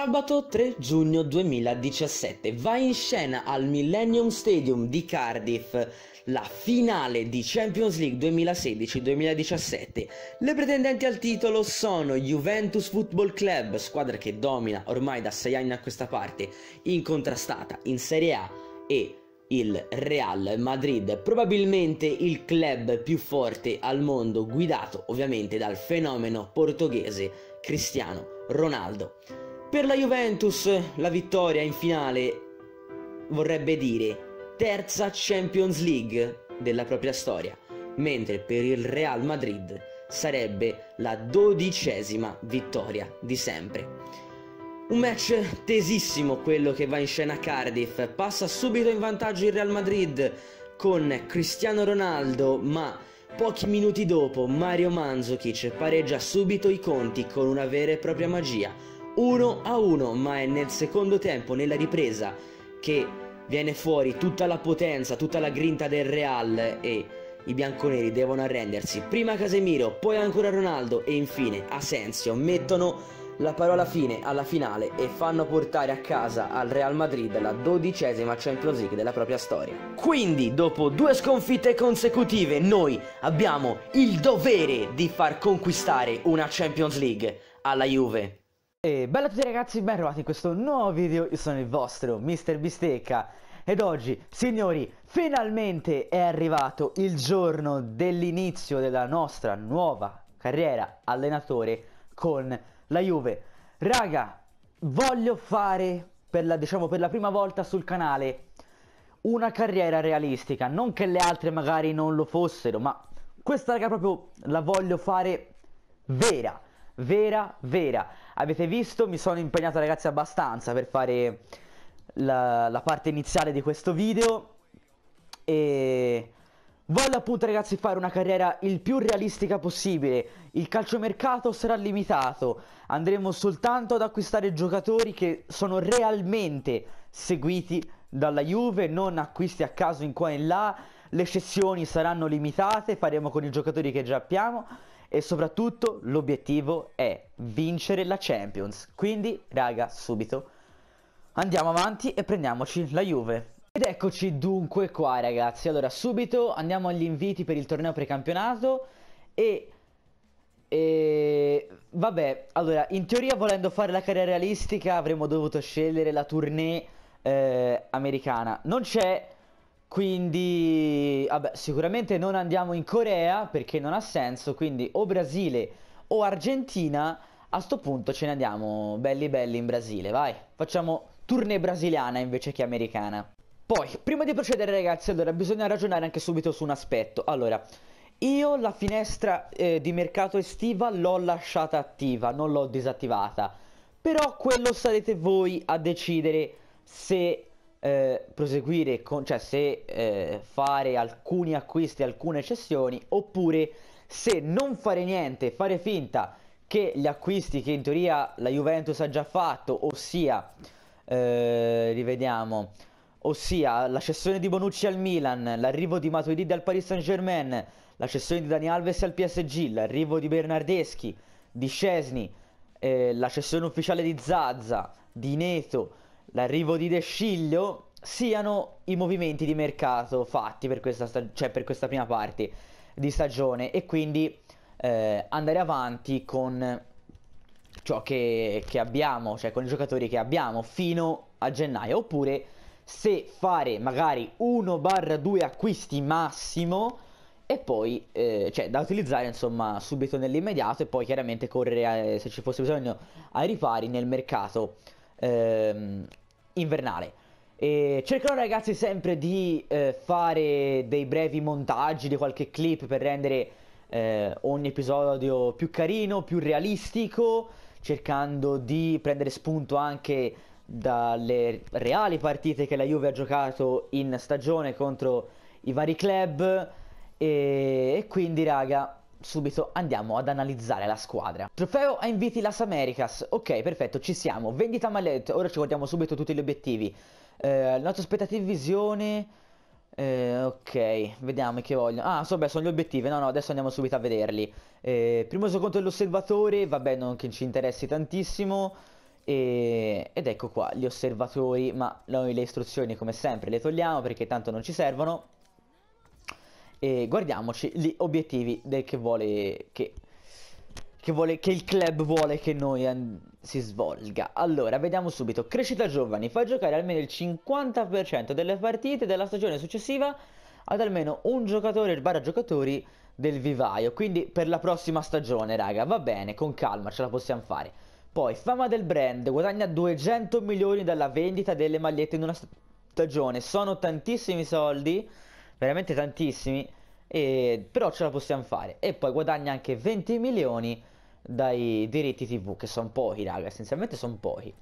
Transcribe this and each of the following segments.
Sabato 3 giugno 2017 va in scena al Millennium Stadium di Cardiff la finale di Champions League 2016-2017. Le pretendenti al titolo sono Juventus Football Club, squadra che domina ormai da 6 anni a questa parte, incontrastata in Serie A e il Real Madrid, probabilmente il club più forte al mondo, guidato ovviamente dal fenomeno portoghese Cristiano Ronaldo. Per la Juventus la vittoria in finale vorrebbe dire terza Champions League della propria storia, mentre per il Real Madrid sarebbe la dodicesima vittoria di sempre. Un match tesissimo quello che va in scena a Cardiff, passa subito in vantaggio il Real Madrid con Cristiano Ronaldo, ma pochi minuti dopo Mario Mandzukic pareggia subito i conti con una vera e propria magia 1 a 1, ma è nel secondo tempo, nella ripresa, che viene fuori tutta la potenza, tutta la grinta del Real e i bianconeri devono arrendersi. Prima Casemiro, poi ancora Ronaldo e infine Asensio mettono la parola fine alla finale e fanno portare a casa al Real Madrid la dodicesima Champions League della propria storia. Quindi, dopo due sconfitte consecutive, noi abbiamo il dovere di far conquistare una Champions League alla Juve. E bella a tutti ragazzi, ben trovati in questo nuovo video, io sono il vostro Mister Bistecca Ed oggi, signori, finalmente è arrivato il giorno dell'inizio della nostra nuova carriera allenatore con la Juve Raga, voglio fare, per la, diciamo per la prima volta sul canale, una carriera realistica Non che le altre magari non lo fossero, ma questa raga proprio la voglio fare vera vera, vera avete visto mi sono impegnato ragazzi abbastanza per fare la, la parte iniziale di questo video e voglio appunto ragazzi fare una carriera il più realistica possibile il calciomercato sarà limitato andremo soltanto ad acquistare giocatori che sono realmente seguiti dalla Juve non acquisti a caso in qua e in là le cessioni saranno limitate faremo con i giocatori che già abbiamo e soprattutto l'obiettivo è vincere la Champions. Quindi, raga, subito andiamo avanti e prendiamoci la Juve. Ed eccoci dunque qua ragazzi, allora subito andiamo agli inviti per il torneo precampionato e, e... vabbè, allora in teoria volendo fare la carriera realistica avremmo dovuto scegliere la tournée eh, americana, non c'è quindi, vabbè, sicuramente non andiamo in Corea perché non ha senso, quindi o Brasile o Argentina, a sto punto ce ne andiamo belli belli in Brasile, vai. Facciamo tournée brasiliana invece che americana. Poi, prima di procedere ragazzi, allora bisogna ragionare anche subito su un aspetto. Allora, io la finestra eh, di mercato estiva l'ho lasciata attiva, non l'ho disattivata. Però quello sarete voi a decidere se eh, proseguire con, cioè se eh, fare alcuni acquisti, alcune cessioni, oppure se non fare niente, fare finta che gli acquisti che in teoria la Juventus ha già fatto, ossia, eh, rivediamo, ossia la cessione di Bonucci al Milan, l'arrivo di Matuidi dal Paris Saint Germain, la cessione di Dani Alves al PSG, l'arrivo di Bernardeschi, di Scesni, eh, la cessione ufficiale di Zazza, di Neto, l'arrivo di De Sciglio siano i movimenti di mercato fatti per questa, cioè per questa prima parte di stagione e quindi eh, andare avanti con ciò che, che abbiamo, cioè con i giocatori che abbiamo fino a gennaio oppure se fare magari 1-2 acquisti massimo e poi eh, cioè da utilizzare insomma subito nell'immediato e poi chiaramente correre a, se ci fosse bisogno ai ripari nel mercato ehm, invernale. E cercherò ragazzi sempre di eh, fare dei brevi montaggi di qualche clip per rendere eh, ogni episodio più carino, più realistico, cercando di prendere spunto anche dalle reali partite che la Juve ha giocato in stagione contro i vari club. E, e quindi raga, subito andiamo ad analizzare la squadra. Trofeo a inviti Las Americas, ok perfetto ci siamo, vendita maledetta, ora ci guardiamo subito tutti gli obiettivi. Eh, nostra aspettativa visione, eh, ok, vediamo che voglio. Ah, so, beh, sono gli obiettivi, no no, adesso andiamo subito a vederli. Eh, primo secondo dell'osservatore, vabbè non che ci interessi tantissimo. ed ecco qua gli osservatori, ma noi le istruzioni come sempre le togliamo perché tanto non ci servono e guardiamoci gli obiettivi del che vuole che, che, vuole, che il club vuole che noi si svolga. Allora, vediamo subito. Crescita giovani fa giocare almeno il 50% delle partite della stagione successiva ad almeno un giocatore barra giocatori del vivaio. Quindi per la prossima stagione, raga, va bene, con calma ce la possiamo fare. Poi, fama del brand, guadagna 200 milioni dalla vendita delle magliette in una stagione. Sono tantissimi soldi veramente tantissimi, e, però ce la possiamo fare. E poi guadagna anche 20 milioni dai diritti TV, che sono pochi, raga, essenzialmente sono pochi.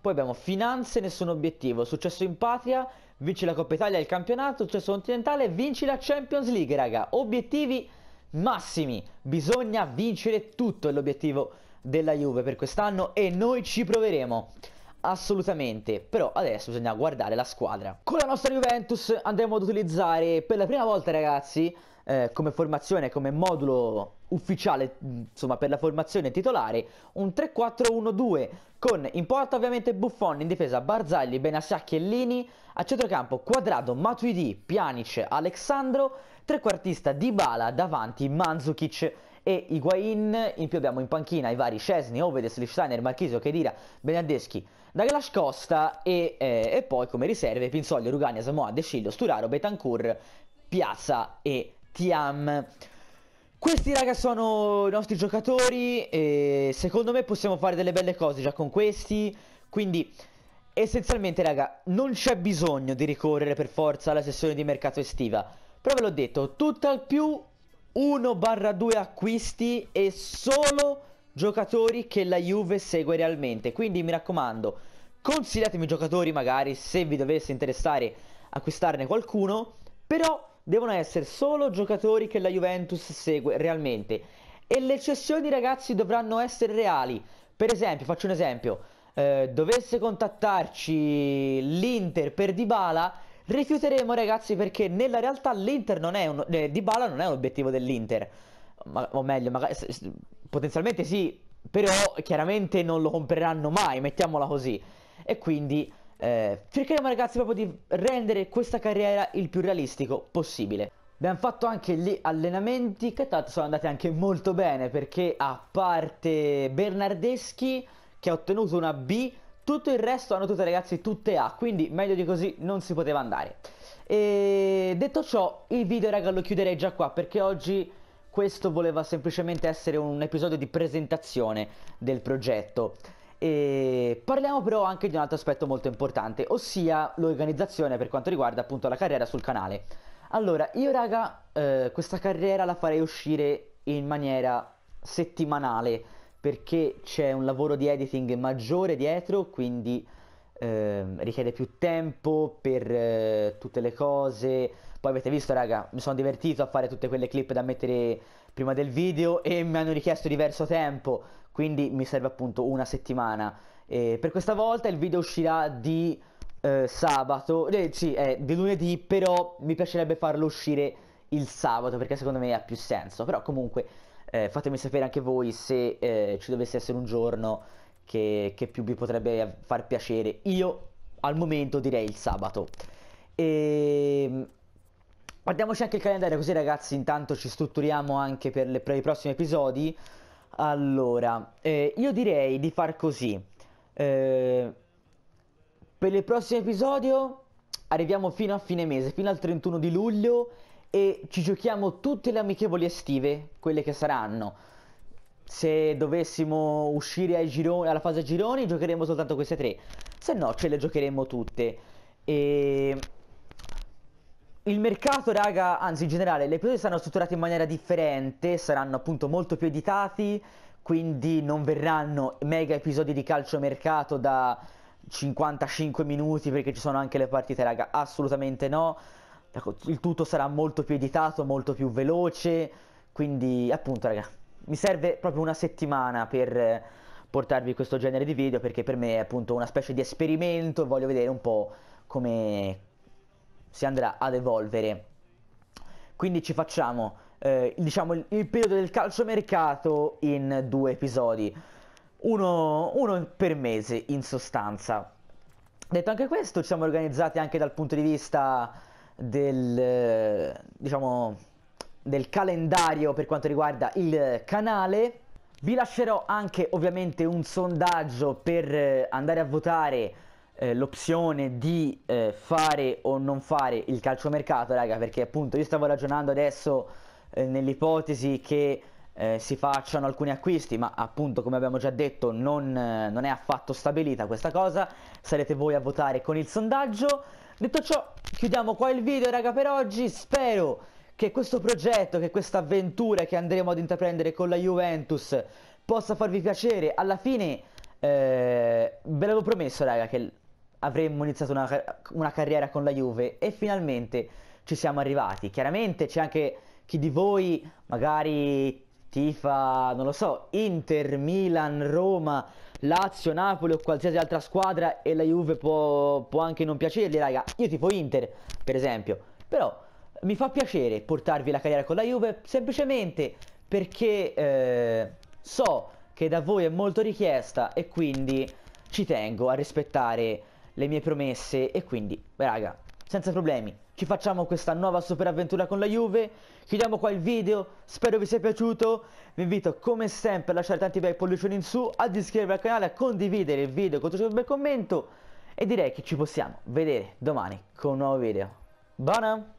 Poi abbiamo finanze, nessun obiettivo, successo in patria, vinci la Coppa Italia, il campionato, successo continentale, vinci la Champions League, raga. Obiettivi massimi, bisogna vincere tutto è l'obiettivo della Juve per quest'anno e noi ci proveremo assolutamente, però adesso bisogna guardare la squadra. Con la nostra Juventus andremo ad utilizzare per la prima volta ragazzi, eh, come formazione, come modulo ufficiale, mm, insomma per la formazione titolare, un 3-4-1-2 con in porta ovviamente Buffon, in difesa Barzagli, Benassi e Lini, a centrocampo Quadrado, Matuidi, Pjanic, Alexandro, trequartista Dybala, davanti Manzukic e Higuain, in più abbiamo in panchina i vari Scesni, Ovedes, Lichsteiner, Marchisio, Chedira, Benedeschi, Douglas Costa e, eh, e, poi come riserve Pinzoglio, Rugania, Samoa, De Sciglio, Sturaro, Betancourt, Piazza e Tiam. Questi raga sono i nostri giocatori e secondo me possiamo fare delle belle cose già con questi, quindi... Essenzialmente raga, non c'è bisogno di ricorrere per forza alla sessione di mercato estiva. Però ve l'ho detto, tutto al più 1-2 barra acquisti e solo giocatori che la Juve segue realmente. Quindi mi raccomando, consigliatemi giocatori magari se vi dovesse interessare acquistarne qualcuno, però devono essere solo giocatori che la Juventus segue realmente. E le cessioni ragazzi dovranno essere reali. Per esempio, faccio un esempio, eh, dovesse contattarci l'Inter per Dybala, Rifiuteremo ragazzi perché nella realtà l'Inter non è un... Eh, Dybala non è un obiettivo dell'Inter. o meglio, magari, potenzialmente sì, però chiaramente non lo compreranno mai, mettiamola così. E quindi eh, cercheremo ragazzi proprio di rendere questa carriera il più realistico possibile. Abbiamo fatto anche gli allenamenti che tanto sono andati anche molto bene perché a parte Bernardeschi che ha ottenuto una B tutto il resto hanno tutte ragazzi tutte A, quindi meglio di così non si poteva andare. E detto ciò, il video raga lo chiuderei già qua perché oggi questo voleva semplicemente essere un episodio di presentazione del progetto. E parliamo però anche di un altro aspetto molto importante, ossia l'organizzazione per quanto riguarda appunto la carriera sul canale. Allora, io raga, eh, questa carriera la farei uscire in maniera settimanale perché c'è un lavoro di editing maggiore dietro, quindi eh, richiede più tempo per eh, tutte le cose. Poi avete visto, raga, mi sono divertito a fare tutte quelle clip da mettere prima del video e mi hanno richiesto diverso tempo, quindi mi serve appunto una settimana. E per questa volta il video uscirà di eh, sabato, eh, sì, è eh, di lunedì, però mi piacerebbe farlo uscire il sabato perché secondo me ha più senso. Però comunque eh, fatemi sapere anche voi se eh, ci dovesse essere un giorno che, che più vi potrebbe far piacere. Io al momento direi il sabato. E... Ehm, guardiamoci anche il calendario così ragazzi, intanto ci strutturiamo anche per, le, per i prossimi episodi. Allora, eh, io direi di far così. Eh, per il prossimo episodio arriviamo fino a fine mese, fino al 31 di luglio e ci giochiamo tutte le amichevoli estive, quelle che saranno. Se dovessimo uscire gironi, alla fase a gironi giocheremo soltanto queste tre, se no ce le giocheremo tutte. E... Il mercato, raga, anzi in generale, le episodi saranno strutturate in maniera differente, saranno appunto molto più editati, quindi non verranno mega episodi di calciomercato da 55 minuti perché ci sono anche le partite, raga, assolutamente no. Ecco, il tutto sarà molto più editato, molto più veloce, quindi appunto raga, mi serve proprio una settimana per portarvi questo genere di video perché per me è appunto una specie di esperimento e voglio vedere un po' come si andrà ad evolvere. Quindi ci facciamo eh, diciamo il, il, periodo del calciomercato in due episodi, uno, uno per mese in sostanza. Detto anche questo, ci siamo organizzati anche dal punto di vista del, diciamo, del calendario per quanto riguarda il canale. Vi lascerò anche ovviamente un sondaggio per eh, andare a votare eh, l'opzione di eh, fare o non fare il calciomercato, raga, perché appunto io stavo ragionando adesso eh, nell'ipotesi che eh, si facciano alcuni acquisti, ma appunto come abbiamo già detto non, eh, non, è affatto stabilita questa cosa, sarete voi a votare con il sondaggio. Detto ciò, chiudiamo qua il video raga per oggi, spero che questo progetto, che questa avventura che andremo ad intraprendere con la Juventus possa farvi piacere, alla fine eh, ve l'avevo promesso raga che avremmo iniziato una, una carriera con la Juve e finalmente ci siamo arrivati, chiaramente c'è anche chi di voi magari tifa, non lo so, Inter, Milan, Roma, Lazio, Napoli o qualsiasi altra squadra e la Juve può, può anche non piacergli, raga. Io tipo Inter, per esempio. Però mi fa piacere portarvi la carriera con la Juve semplicemente perché eh, so che da voi è molto richiesta e quindi ci tengo a rispettare le mie promesse e quindi, raga, senza problemi ci facciamo questa nuova super avventura con la Juve. Chiudiamo qua il video, spero vi sia piaciuto. Vi invito come sempre a lasciare tanti bei pollicioni in su, ad iscrivervi al canale, a condividere il video con tutti i bel commento. E direi che ci possiamo vedere domani con un nuovo video. Buona!